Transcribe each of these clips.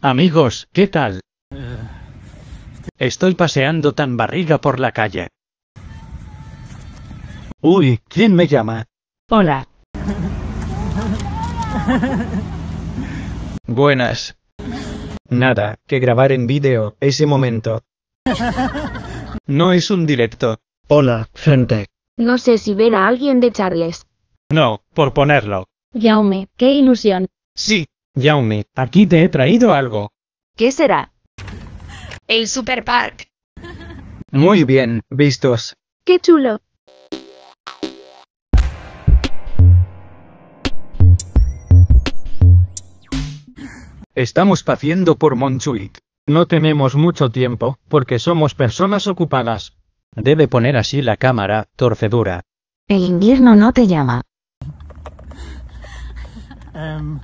Amigos, ¿qué tal? Estoy paseando tan barriga por la calle. Uy, ¿quién me llama? Hola. Buenas. Nada, que grabar en vídeo, ese momento. No es un directo. Hola, gente. No sé si ver a alguien de Charles. No, por ponerlo. Yaume, qué ilusión. Sí, Jaume, aquí te he traído algo. ¿Qué será? El Super Park. Muy bien, vistos. ¡Qué chulo! Estamos paciendo por Montchuit. No tenemos mucho tiempo, porque somos personas ocupadas. Debe poner así la cámara, torcedura. El invierno no te llama. Em,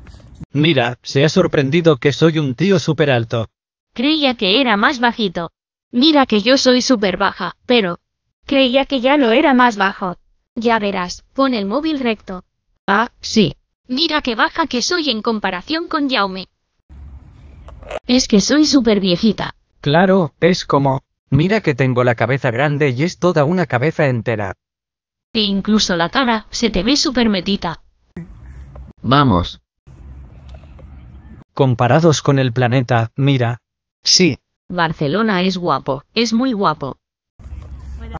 Mira, se ha sorprendido que soy un tío super alto. Creía que era más bajito. Mira que yo soy super baja, pero... Creía que ya lo era más bajo. Ya verás, pon el móvil recto. Ah, sí. Mira que baja que soy en comparación con Yaume. Es que soy súper viejita. Claro, es como... Mira que tengo la cabeza grande y es toda una cabeza entera. E incluso la cara se te ve súper metita. Vamos, comparados con el planeta, mira. Sí. Barcelona es guapo, es muy guapo.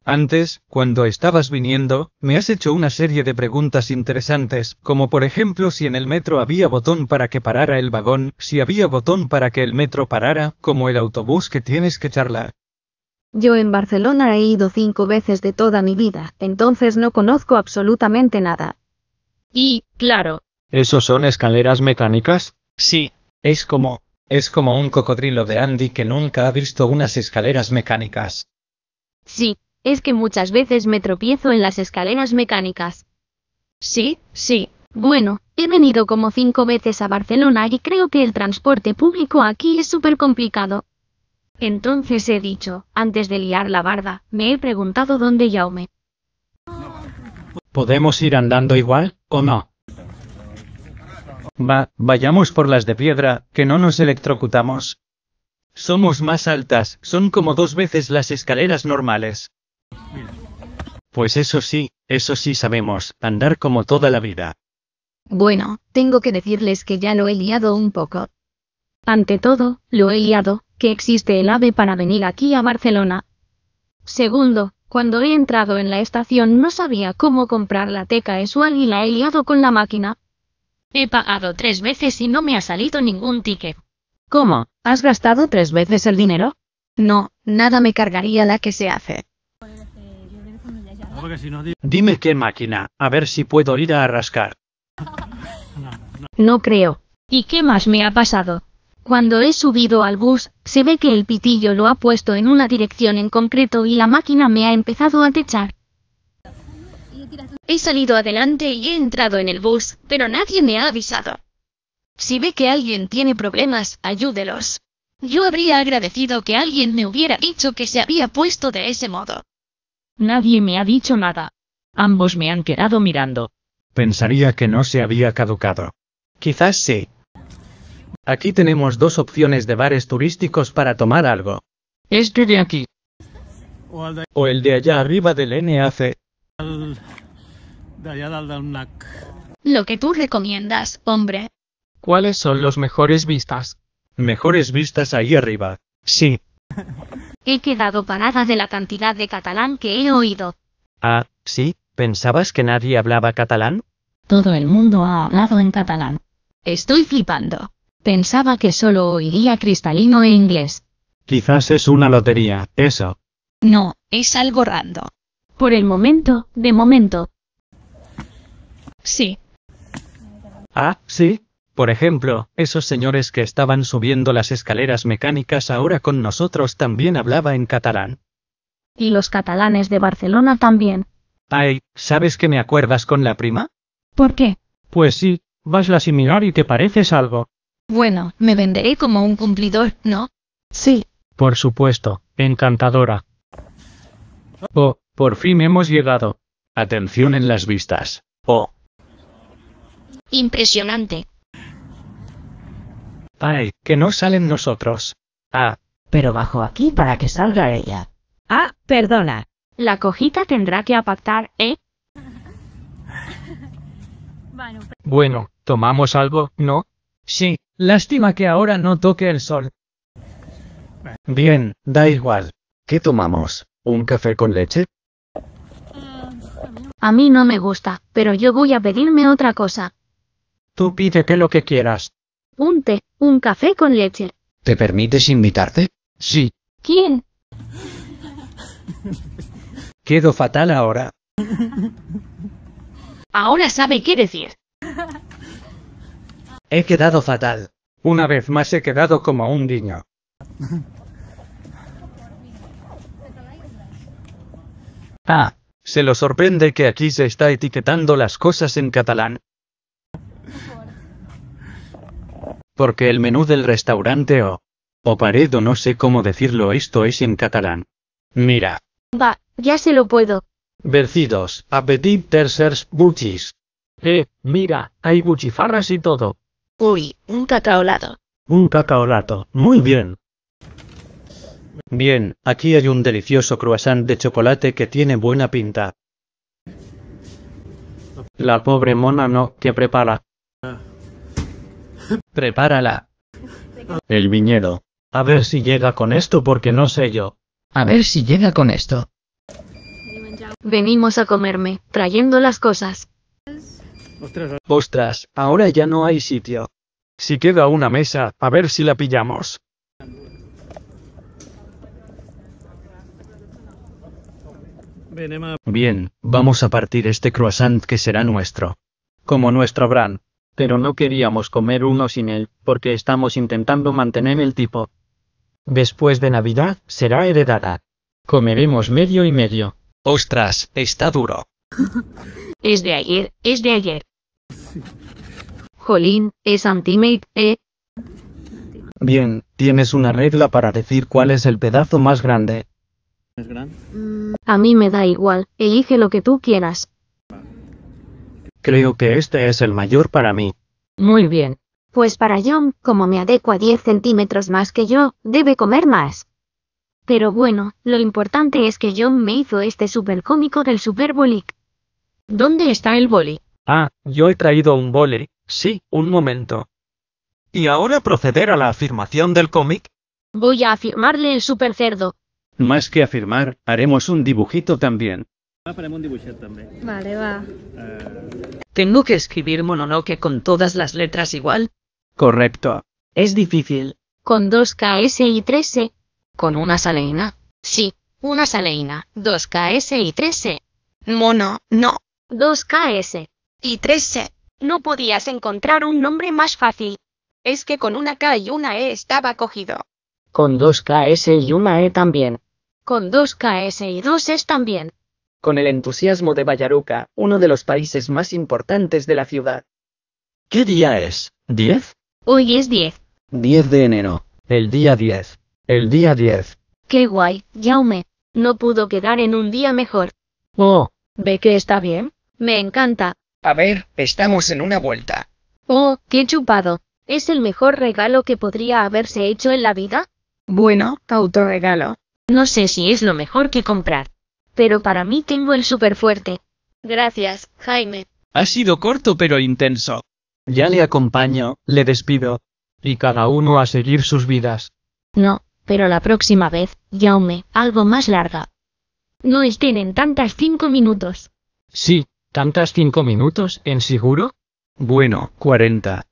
Antes, cuando estabas viniendo, me has hecho una serie de preguntas interesantes, como por ejemplo si en el metro había botón para que parara el vagón, si había botón para que el metro parara, como el autobús que tienes que charlar. Yo en Barcelona he ido cinco veces de toda mi vida, entonces no conozco absolutamente nada. Y, claro. ¿Esos son escaleras mecánicas? Sí, es como, es como un cocodrilo de Andy que nunca ha visto unas escaleras mecánicas. Sí, es que muchas veces me tropiezo en las escaleras mecánicas. Sí, sí. Bueno, he venido como cinco veces a Barcelona y creo que el transporte público aquí es súper complicado. Entonces he dicho, antes de liar la barda, me he preguntado dónde me... ¿Podemos ir andando igual, o no? vayamos por las de piedra, que no nos electrocutamos. Somos más altas, son como dos veces las escaleras normales. Pues eso sí, eso sí sabemos, andar como toda la vida. Bueno, tengo que decirles que ya lo he liado un poco. Ante todo, lo he liado, que existe el AVE para venir aquí a Barcelona. Segundo, cuando he entrado en la estación no sabía cómo comprar la teca Esual y la he liado con la máquina. He pagado tres veces y no me ha salido ningún ticket. ¿Cómo? ¿Has gastado tres veces el dinero? No, nada me cargaría la que se hace. Dime qué máquina, a ver si puedo ir a rascar. No creo. ¿Y qué más me ha pasado? Cuando he subido al bus, se ve que el pitillo lo ha puesto en una dirección en concreto y la máquina me ha empezado a techar. He salido adelante y he entrado en el bus, pero nadie me ha avisado. Si ve que alguien tiene problemas, ayúdelos. Yo habría agradecido que alguien me hubiera dicho que se había puesto de ese modo. Nadie me ha dicho nada. Ambos me han quedado mirando. Pensaría que no se había caducado. Quizás sí. Aquí tenemos dos opciones de bares turísticos para tomar algo. Este de aquí. O el de allá arriba del NAC. Lo que tú recomiendas, hombre. ¿Cuáles son los mejores vistas? Mejores vistas ahí arriba. Sí. he quedado parada de la cantidad de catalán que he oído. Ah, sí, ¿pensabas que nadie hablaba catalán? Todo el mundo ha hablado en catalán. Estoy flipando. Pensaba que solo oiría cristalino e inglés. Quizás es una lotería, eso. No, es algo rando. Por el momento, de momento. Sí. Ah, sí. Por ejemplo, esos señores que estaban subiendo las escaleras mecánicas ahora con nosotros también hablaba en catalán. Y los catalanes de Barcelona también. Ay, ¿sabes que me acuerdas con la prima? ¿Por qué? Pues sí, vas a similar y te pareces algo. Bueno, me venderé como un cumplidor, ¿no? Sí. Por supuesto, encantadora. Oh, por fin hemos llegado. Atención en las vistas. Oh. Impresionante. Ay, que no salen nosotros. Ah. Pero bajo aquí para que salga ella. Ah, perdona. La cojita tendrá que apactar, ¿eh? Bueno, tomamos algo, ¿no? Sí, lástima que ahora no toque el sol. Bien, da igual. ¿Qué tomamos? ¿Un café con leche? A mí no me gusta, pero yo voy a pedirme otra cosa. Tú pide que lo que quieras. Un té, un café con leche. ¿Te permites invitarte? Sí. ¿Quién? Quedo fatal ahora. Ahora sabe qué decir. He quedado fatal. Una vez más he quedado como un niño. Ah, se lo sorprende que aquí se está etiquetando las cosas en catalán. Porque el menú del restaurante o... O paredo no sé cómo decirlo esto es en catalán. Mira. Va, ya se lo puedo. Vercidos, apetit tercers buchis. Eh, mira, hay buchifarras y todo. Uy, un cacaolato. Un cacaolato, muy bien. Bien, aquí hay un delicioso croissant de chocolate que tiene buena pinta. La pobre mona no, que prepara. Prepárala. El viñedo. A ver si llega con esto porque no sé yo. A ver si llega con esto. Venimos a comerme, trayendo las cosas. Ostras, ahora ya no hay sitio. Si queda una mesa, a ver si la pillamos. Bien, vamos a partir este croissant que será nuestro. Como nuestro bran. Pero no queríamos comer uno sin él, porque estamos intentando mantener el tipo. Después de Navidad, será heredada. Comeremos medio y medio. Ostras, está duro. es de ayer, es de ayer. Jolín, es Antimate, ¿eh? Bien, tienes una regla para decir cuál es el pedazo más grande. A mí me da igual, elige lo que tú quieras. Creo que este es el mayor para mí. Muy bien. Pues para John, como me adecua 10 centímetros más que yo, debe comer más. Pero bueno, lo importante es que John me hizo este super cómico del Super Bolic. ¿Dónde está el boli? Ah, yo he traído un boli, sí, un momento. ¿Y ahora proceder a la afirmación del cómic? Voy a afirmarle el super cerdo. Más que afirmar, haremos un dibujito también. Vale, va. Eh, ¿Tengo que escribir mononoke con todas las letras igual? Correcto. Es difícil. Con dos KS y tres E? Con una saleina. Sí, una saleina, dos KS y tres E. Mono, no. Dos KS. Y tres E. No podías encontrar un nombre más fácil. Es que con una K y una E estaba cogido. Con dos KS y una E también con dos KS y 2 S también. Con el entusiasmo de Bayaruca, uno de los países más importantes de la ciudad. ¿Qué día es? ¿10? Hoy es 10. 10 de enero. El día 10. El día 10. Qué guay, Yaume. No pudo quedar en un día mejor. Oh. ¿Ve que está bien? Me encanta. A ver, estamos en una vuelta. Oh, qué chupado. ¿Es el mejor regalo que podría haberse hecho en la vida? Bueno, autorregalo. No sé si es lo mejor que comprar. Pero para mí tengo el super fuerte. Gracias, Jaime. Ha sido corto pero intenso. Ya le acompaño, le despido. Y cada uno a seguir sus vidas. No, pero la próxima vez, yaume, algo más larga. No estén en tantas cinco minutos. Sí, tantas cinco minutos, ¿en seguro? Bueno, 40.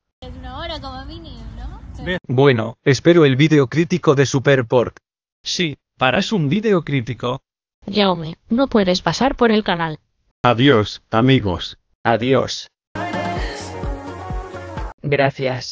Bueno, espero el vídeo crítico de Super Pork. Sí, ¿Parás un video crítico. Yaume, no puedes pasar por el canal. Adiós, amigos. Adiós. Gracias.